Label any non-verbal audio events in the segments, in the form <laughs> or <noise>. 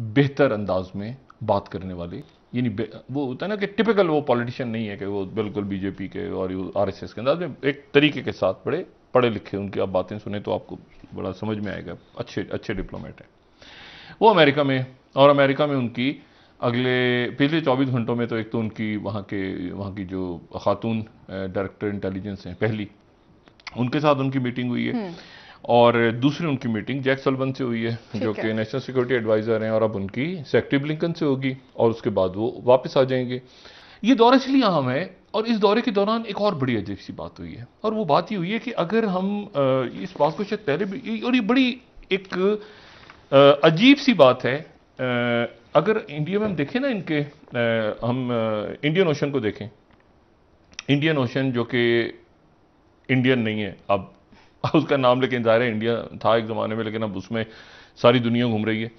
बेहतर अंदाज में बात करने वाले यानी वो होता है ना कि टिपिकल वो पॉलिटिशियन नहीं है कि वो बिल्कुल बीजेपी के और आर एस एस के अंदाज में एक तरीके के साथ बड़े पढ़े लिखे उनकी आप बातें सुने तो आपको बड़ा समझ में आएगा अच्छे अच्छे डिप्लोमेट हैं वो अमेरिका में और अमेरिका में उनकी अगले पिछले 24 घंटों में तो एक तो उनकी वहाँ के वहाँ की जो खातून डायरेक्टर इंटेलिजेंस हैं पहली उनके साथ उनकी मीटिंग हुई है हम्म। और दूसरी उनकी मीटिंग जैक सलवन से हुई है जो कि नेशनल सिक्योरिटी एडवाइज़र हैं और अब उनकी सेक्रेटरी ब्लिंकन से होगी और उसके बाद वो वापस आ जाएंगे ये दौरा इसलिए अहम है और इस दौरे के दौरान एक और बड़ी अजीब सी बात हुई है और वो बात ये हुई है कि अगर हम इस बात को शायद पहले भी और ये बड़ी एक अजीब सी बात है अगर इंडिया में हम देखें ना इनके हम इंडियन ओशन को देखें इंडियन ओशन जो कि इंडियन नहीं है अब <laughs> उसका नाम लेकिन ज़ाहिर इंडिया था एक ज़माने में लेकिन अब उसमें सारी दुनिया घूम रही है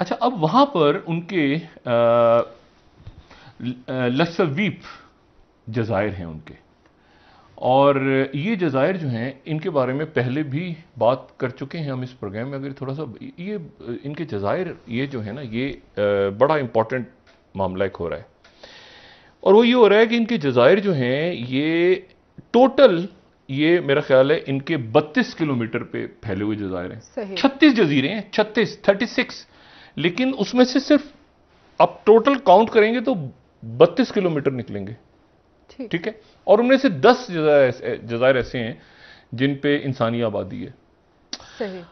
अच्छा अब वहाँ पर उनके लक्षद्वीप जज़ायर हैं उनके और ये जज़ायर जो हैं इनके बारे में पहले भी बात कर चुके हैं हम इस प्रोग्राम में अगर थोड़ा सा ये इनके जज़ायर ये जो है ना ये बड़ा इम्पॉर्टेंट मामला एक हो रहा है और वो ये हो रहा है कि इनके जज़ायर जो हैं ये टोटल ये मेरा ख्याल है इनके 32 किलोमीटर पे फैले हुए जजायर हैं 36 जजीरे हैं 36 36 लेकिन उसमें से सिर्फ अब टोटल काउंट करेंगे तो 32 किलोमीटर निकलेंगे ठीक।, ठीक है और उनमें से 10 जजायर ऐसे हैं जिन पे इंसानी आबादी है सही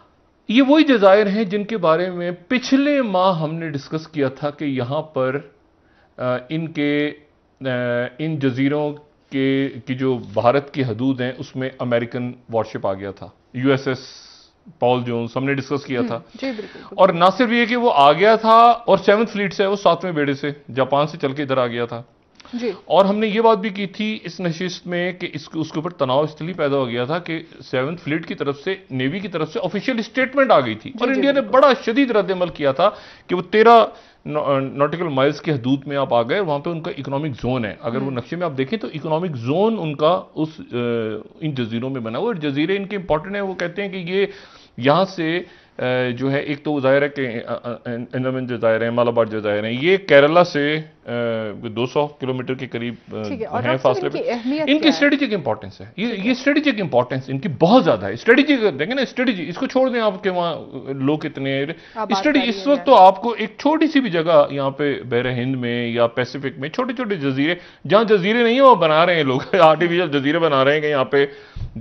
ये वही जजायर हैं जिनके बारे में पिछले माह हमने डिस्कस किया था कि यहां पर इनके इन जजीरों के की जो भारत की हदूद हैं उसमें अमेरिकन वॉरशिप आ गया था यूएसएस पॉल जोन्स हमने डिस्कस किया हम्म, था जी बिल्कुल और ना सिर्फ ये कि वो आ गया था और सेवन फ्लीट से वो सातवें बेड़े से जापान से चल के इधर आ गया था जी और हमने ये बात भी की थी इस नशिस्त में कि इसके उसके ऊपर तनाव इसलिए पैदा हो गया था कि सेवन फ्लीट की तरफ से नेवी की तरफ से ऑफिशियल स्टेटमेंट आ गई थी और इंडिया ने बड़ा शदीद रद्दमल किया था कि वो तेरह नॉटिकल माइल्स की हदूद में आप आ गए वहाँ पे उनका इकोनॉमिक जोन है अगर वो हम्म। नक्शे में आप देखें तो इकोनॉमिक जोन उनका उस uh, इन जजीरों में बना हुआ और जजीरे इनके इंपॉर्टेंट है वो कहते हैं कि ये यहाँ से जो है एक तो ज़ाहिर है कि अंडमान जो ज़ाहिर है मालाबार जो ज़ाहिर है ये केरला से दो सौ किलोमीटर के करीब है फासले पर इनकी स्ट्रेटेजिक इंपॉर्टेंस है ये ये स्ट्रेटेजिक इंपॉर्टेंस इनकी बहुत ज़्यादा है स्ट्रेटेजिक देखें ना स्ट्रेटेजी इसको छोड़ दें आपके वहाँ लोग कितने स्टडी इस वक्त तो आपको एक छोटी सी भी जगह यहाँ पे बहर हिंद में या पैसिफिक में छोटे छोटे जजीरे जहाँ जजीरे नहीं है वो बना रहे हैं लोग आर्टिफिशियल <laughs> जजीरे बना रहे हैं कि यहाँ पे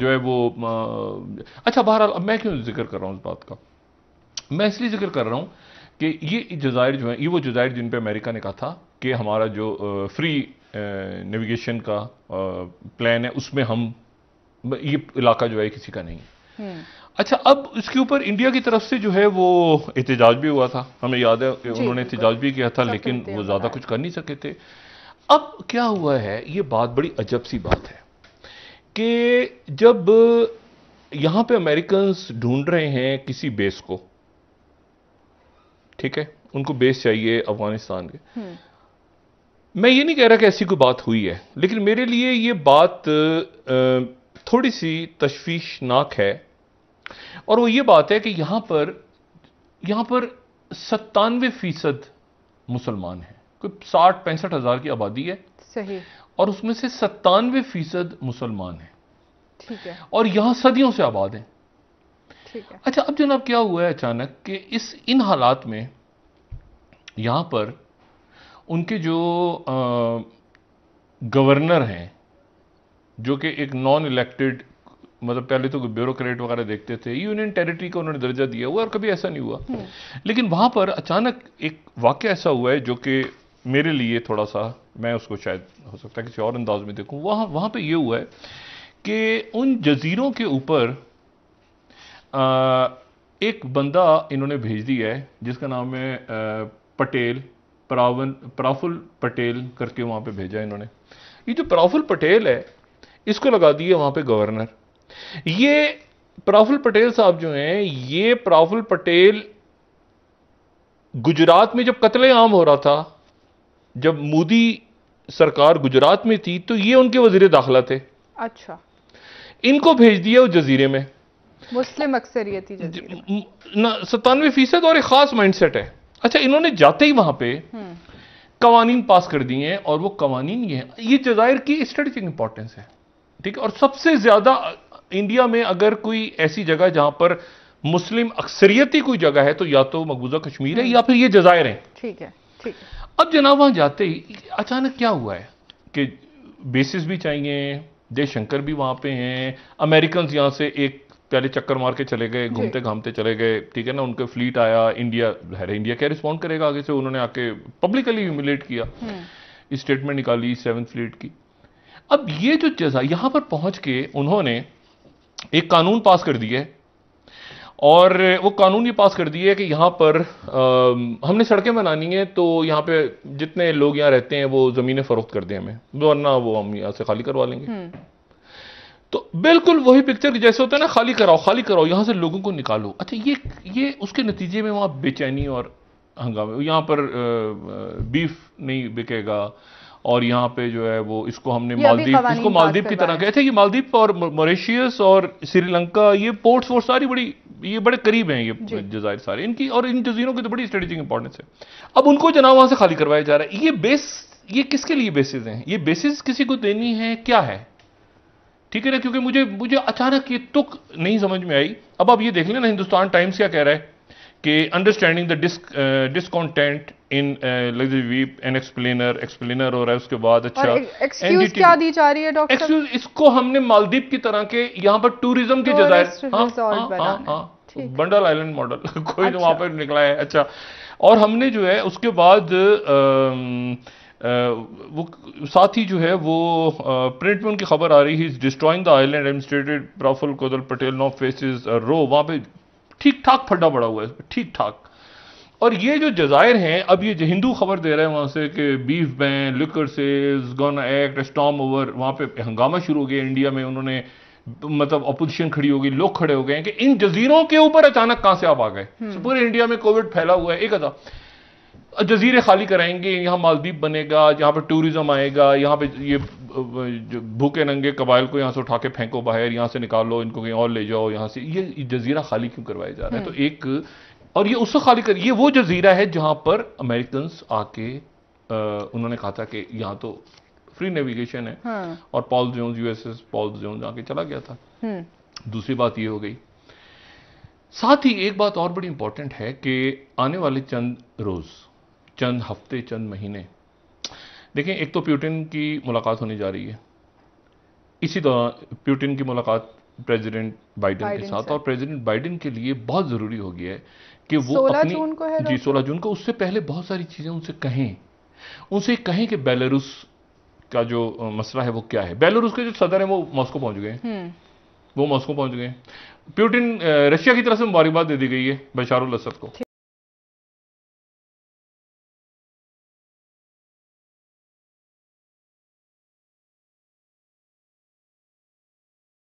जो है वो अच्छा बहरहाल अब मैं क्यों जिक्र कर रहा हूँ उस बात का मैं इसलिए जिक्र कर रहा हूँ कि ये जजायर जो है ये वो जजायर जिन पर अमेरिका ने कहा था कि हमारा जो फ्री नेविगेशन का प्लान है उसमें हम ये इलाका जो है किसी का नहीं है हम्म। अच्छा अब इसके ऊपर इंडिया की तरफ से जो है वो एहतजाज भी हुआ था हमें याद है उन्होंने एहतजाज भी किया था लेकिन वो ज़्यादा कुछ कर नहीं सके थे अब क्या हुआ है ये बात बड़ी अजब सी बात है कि जब यहाँ पे अमेरिकन ढूंढ रहे हैं किसी बेस को ठीक है उनको बेस चाहिए अफगानिस्तान के हम्म। मैं ये नहीं कह रहा कि ऐसी कोई बात हुई है लेकिन मेरे लिए ये बात थोड़ी सी तश्वीशनाक है और वो ये बात है कि यहाँ पर यहाँ पर सत्तानवे फीसद मुसलमान हैं कोई साठ पैंसठ हज़ार की आबादी है सही और उसमें से सत्तानवे फीसद मुसलमान हैं ठीक है और यहाँ सदियों से आबाद हैं ठीक है अच्छा अब जनाब क्या हुआ है अचानक कि इस इन हालात में यहाँ पर उनके जो गवर्नर हैं जो कि एक नॉन इलेक्टेड मतलब पहले तो ब्यूरोक्रेट वगैरह देखते थे यूनियन टेरिटरी का उन्होंने दर्जा दिया हुआ और कभी ऐसा नहीं हुआ हम्म। लेकिन वहाँ पर अचानक एक वाक्य ऐसा हुआ है जो कि मेरे लिए थोड़ा सा मैं उसको शायद हो सकता है किसी और अंदाज में देखूँ वहाँ वहाँ पर यह हुआ है कि उन जजीरों के ऊपर एक बंदा इन्होंने भेज दिया है जिसका नाम है पटेल प्रावन प्राफुल पटेल करके वहाँ पे भेजा इन्होंने ये जो प्राफुल पटेल है इसको लगा दिए वहाँ पे गवर्नर ये प्राफुल पटेल साहब जो हैं ये प्राफुल पटेल गुजरात में जब कत्ले आम हो रहा था जब मोदी सरकार गुजरात में थी तो ये उनके वजीर दाखिला थे अच्छा इनको भेज दिया वो जजीरे में मुस्लिम अक्सरियत ही सतानवे फीसद और एक ख़ास माइंड सेट है अच्छा इन्होंने जाते ही वहां पे हम्म। कवानीन पास कर दिए हैं और वो कवानीन ये हैं ये जजायर की स्ट्रेटिक इंपॉर्टेंस है ठीक है और सबसे ज़्यादा इंडिया में अगर कोई ऐसी जगह जहां पर मुस्लिम अक्सरियती कोई जगह है तो या तो मकबूजा कश्मीर है हम्म। या फिर ये जजायर हैं ठीक है ठीक है अब जनाब वहां जाते ही अचानक क्या हुआ है कि बेसिस भी चाहिए जयशंकर भी वहां पे हैं अमेरिकन यहाँ से एक पहले चक्कर मार के चले गए घूमते घामते चले गए ठीक है ना उनके फ्लीट आया इंडिया है इंडिया क्या रिस्पॉन्ड करेगा आगे से उन्होंने आके पब्लिकली ह्यूमिलेट किया हम्म। स्टेटमेंट निकाली सेवन फ्लीट की अब ये जो जजा यहाँ पर पहुंच के उन्होंने एक कानून पास कर दिया है और वो कानून ये पास कर दिए कि यहाँ पर आ, हमने सड़कें बनानी है तो यहाँ पे जितने लोग यहाँ रहते हैं वो ज़मीनें फ़रोख्त कर दें हमें वरना वो हम यहाँ से खाली करवा लेंगे हम्म। तो बिल्कुल वही पिक्चर जैसे होता है ना खाली कराओ खाली कराओ यहाँ से लोगों को निकालो अच्छा ये ये उसके नतीजे में वहाँ बेचैनी और हंगामे यहाँ पर बीफ नहीं बिकेगा और यहाँ पे जो है वो इसको हमने मालदीप इसको मालदीप की तरह कहे थे अच्छा, ये मालदीप और मॉरिशियस और श्रीलंका ये पोर्ट्स वोट सारी बड़ी ये बड़े करीब हैं ये जजायर सारे इनकी और इन जजीरों की तो बड़ी स्ट्रेटेजिक इंपॉर्टेंस है अब उनको जनाब वहाँ से खाली करवाया जा रहा है ये बेस ये किसके लिए बेसिस हैं ये बेसिस किसी को देनी है क्या है ठीक है ना क्योंकि मुझे मुझे अचानक ये तुक नहीं समझ में आई अब आप ये देख लेना हिंदुस्तान टाइम्स क्या कह रहा है कि अंडरस्टैंडिंग द डिसकॉन्टेंट इन वीप एन एक्सप्लेनर एक्सप्लेनर हो रहा है उसके बाद अच्छा एक्सक्यूज क्या दी जा रही है डॉक्टर एक्सक्यूज इसको हमने मालदीप की तरह के यहाँ पर टूरिज्म के जजाय बंडल आइलैंड मॉडल कोई तो अच्छा। वहां पर निकला है अच्छा और हमने जो है उसके बाद आ, आ, वो साथ ही जो है वो प्रिंट में उनकी खबर आ रही है is destroying the island administrator Praful Khoda Patel no faces row वहाँ पे ठीक ठाक फटा पड़ा हुआ है ठीक ठाक और ये जो जजायर हैं अब ये जो हिंदू खबर दे रहे हैं वहाँ से कि beef ban liquor sales gun act storm over वहाँ पे हंगामा शुरू हो गया इंडिया में उन्होंने मतलब अपोजिशन खड़ी हो गई लोग खड़े हो गए कि इन जजीरों के ऊपर अचानक कहाँ से आप आ गए हम्म। पूरे इंडिया में कोविड फैला हुआ है एक हज़ार जजीरे खाली कराएंगे यहाँ मालदीप बनेगा यहाँ पर टूरिज्म आएगा यहाँ पे ये भूखे नंगे कबाइल को यहाँ से उठा के फेंको बाहर यहाँ से निकालो इनको कहीं और ले जाओ यहाँ से ये जजीरा खाली क्यों करवाया जा रहा है तो हम्म। एक और ये उसको खाली कर ये वो जजीरा है जहाँ पर अमेरिकन आके आ, उन्होंने कहा था कि यहाँ तो फ्री नेविगेशन है हाँ। और पॉल जो यूएसएस पॉल जो आके चला गया था हम्म। दूसरी बात ये हो गई साथ ही एक बात और बड़ी इंपॉर्टेंट है कि आने वाले चंद रोज़ चंद हफ्ते चंद महीने देखें एक तो प्यूटिन की मुलाकात होने जा रही है इसी दौरान प्यूटिन की मुलाकात प्रेसिडेंट बाइडेन, के साथ और प्रेसिडेंट बाइडेन के लिए बहुत ज़रूरी हो गया है कि वो अपनी जून को है जी सोलह जून को उससे पहले बहुत सारी चीज़ें उनसे कहें उनसे कहें कि बेलारूस का जो मसला है वो क्या है बेलारूस के जो सदर हैं वो मॉस्को पहुंच गए हम्म। वो मॉस्को पहुंच गए प्यूटिन रशिया की तरफ से मुबारकबाद दे दी गई है बशारुल असद को